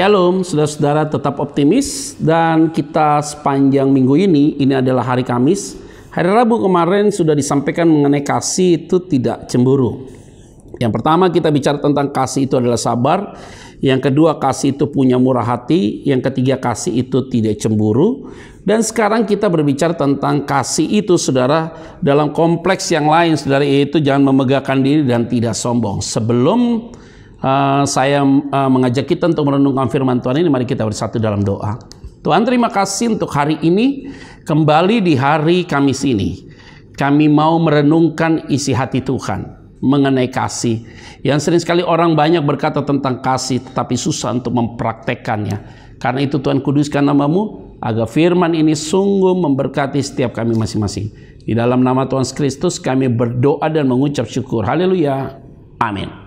Shalom, saudara-saudara tetap optimis dan kita sepanjang minggu ini, ini adalah hari Kamis. Hari Rabu kemarin sudah disampaikan mengenai kasih itu tidak cemburu. Yang pertama kita bicara tentang kasih itu adalah sabar. Yang kedua kasih itu punya murah hati. Yang ketiga kasih itu tidak cemburu. Dan sekarang kita berbicara tentang kasih itu saudara dalam kompleks yang lain saudara itu jangan memegahkan diri dan tidak sombong. Sebelum uh, saya uh, mengajak kita untuk merenungkan firman Tuhan ini mari kita bersatu dalam doa. Tuhan terima kasih untuk hari ini kembali di hari Kamis ini. Kami mau merenungkan isi hati Tuhan mengenai kasih. Yang sering sekali orang banyak berkata tentang kasih tetapi susah untuk mempraktekannya. Karena itu Tuhan kuduskan namamu agar firman ini sungguh memberkati setiap kami masing-masing. Di dalam nama Tuhan Kristus kami berdoa dan mengucap syukur. Haleluya. Amin.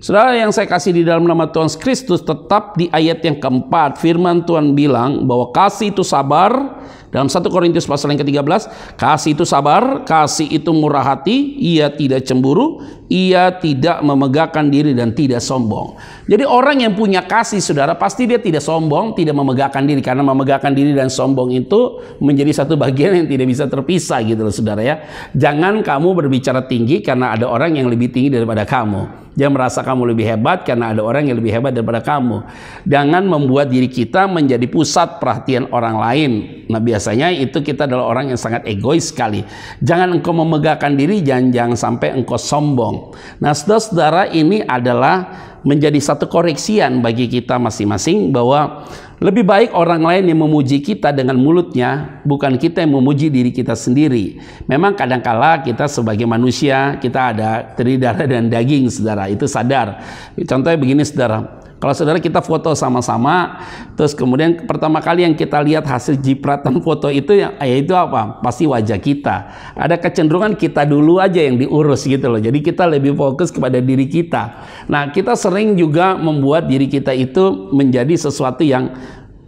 Saudara yang saya kasih di dalam nama Tuhan Kristus tetap di ayat yang keempat firman Tuhan bilang bahwa kasih itu sabar dalam 1 Korintus pasal yang ke-13 kasih itu sabar, kasih itu murah hati, ia tidak cemburu, ia tidak memegahkan diri dan tidak sombong. Jadi orang yang punya kasih saudara pasti dia tidak sombong, tidak memegahkan diri karena memegahkan diri dan sombong itu menjadi satu bagian yang tidak bisa terpisah gitu loh saudara ya. Jangan kamu berbicara tinggi karena ada orang yang lebih tinggi daripada kamu. Dia merasa kamu lebih hebat karena ada orang yang lebih hebat daripada kamu. Jangan membuat diri kita menjadi pusat perhatian orang lain. Nah biasanya itu kita adalah orang yang sangat egois sekali. Jangan engkau memegahkan diri, jangan, jangan sampai engkau sombong. Nah, saudara-saudara ini adalah menjadi satu koreksian bagi kita masing-masing bahwa lebih baik orang lain yang memuji kita dengan mulutnya, bukan kita yang memuji diri kita sendiri. Memang kadangkala kita sebagai manusia, kita ada terdiri darah dan daging, saudara. Itu sadar. Contohnya begini, saudara kalau saudara kita foto sama-sama, terus kemudian pertama kali yang kita lihat hasil jipratan foto itu ya eh, itu apa? Pasti wajah kita. Ada kecenderungan kita dulu aja yang diurus gitu loh. Jadi kita lebih fokus kepada diri kita. Nah, kita sering juga membuat diri kita itu menjadi sesuatu yang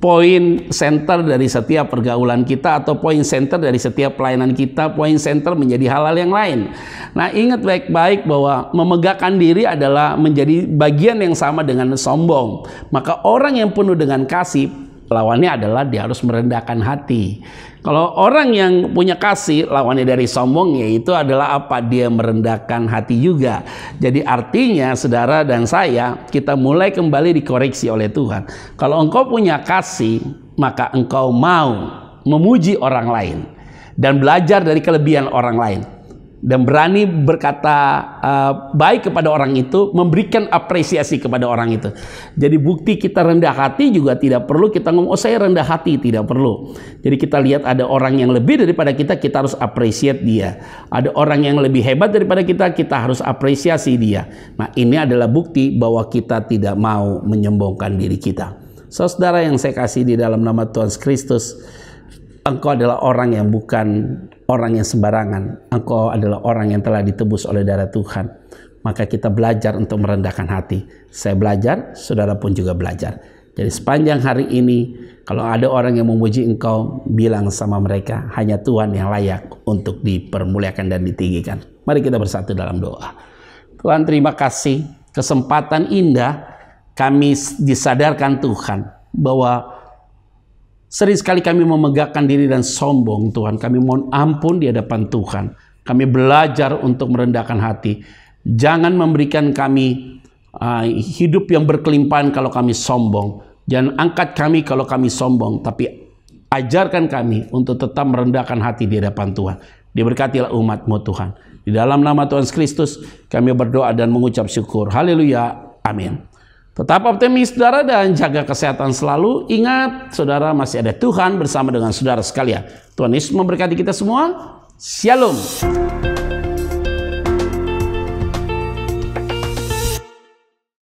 poin center dari setiap pergaulan kita atau poin center dari setiap pelayanan kita, poin center menjadi halal yang lain. Nah, ingat baik-baik bahwa memegahkan diri adalah menjadi bagian yang sama dengan sombong. Maka orang yang penuh dengan kasih lawannya adalah dia harus merendahkan hati. Kalau orang yang punya kasih, lawannya dari sombong yaitu adalah apa? Dia merendahkan hati juga. Jadi artinya saudara dan saya, kita mulai kembali dikoreksi oleh Tuhan. Kalau engkau punya kasih, maka engkau mau memuji orang lain dan belajar dari kelebihan orang lain dan berani berkata uh, baik kepada orang itu, memberikan apresiasi kepada orang itu. Jadi bukti kita rendah hati juga tidak perlu kita ngomong oh saya rendah hati tidak perlu. Jadi kita lihat ada orang yang lebih daripada kita, kita harus apresiat dia. Ada orang yang lebih hebat daripada kita, kita harus apresiasi dia. Nah, ini adalah bukti bahwa kita tidak mau menyombongkan diri kita. Saudara yang saya kasih di dalam nama Tuhan Kristus, engkau adalah orang yang bukan orang yang sembarangan. Engkau adalah orang yang telah ditebus oleh darah Tuhan. Maka kita belajar untuk merendahkan hati. Saya belajar, saudara pun juga belajar. Jadi sepanjang hari ini, kalau ada orang yang memuji engkau, bilang sama mereka, hanya Tuhan yang layak untuk dipermuliakan dan ditinggikan. Mari kita bersatu dalam doa. Tuhan terima kasih, kesempatan indah kami disadarkan Tuhan bahwa Sering sekali kami memegahkan diri dan sombong Tuhan. Kami mohon ampun di hadapan Tuhan. Kami belajar untuk merendahkan hati. Jangan memberikan kami uh, hidup yang berkelimpahan kalau kami sombong. Jangan angkat kami kalau kami sombong. Tapi ajarkan kami untuk tetap merendahkan hati di hadapan Tuhan. Diberkatilah umatmu Tuhan. Di dalam nama Tuhan Kristus kami berdoa dan mengucap syukur. Haleluya. Amin. Tetap optimis saudara dan jaga kesehatan selalu. Ingat saudara masih ada Tuhan bersama dengan saudara sekalian. Tuhan Yesus memberkati kita semua. Shalom.